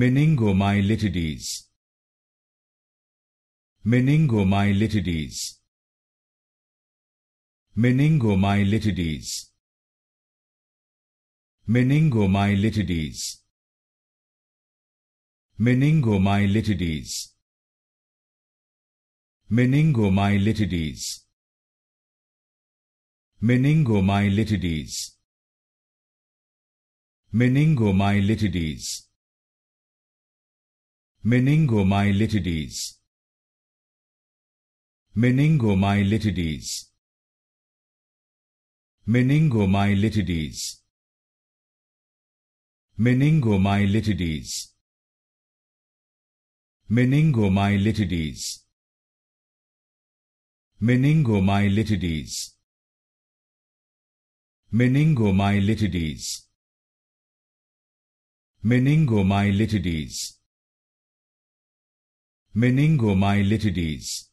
meningomyelitides meningomyelitides meningomyelitides meningomyelitides meningomyelitides meningomyelitides meningomyelitides meningomyelitides meningomyelitides meningomyelitides meningomyelitides meningomyelitides meningomyelitides meningomyelitides meningomyelitides meningomyelitides Meningomyelitides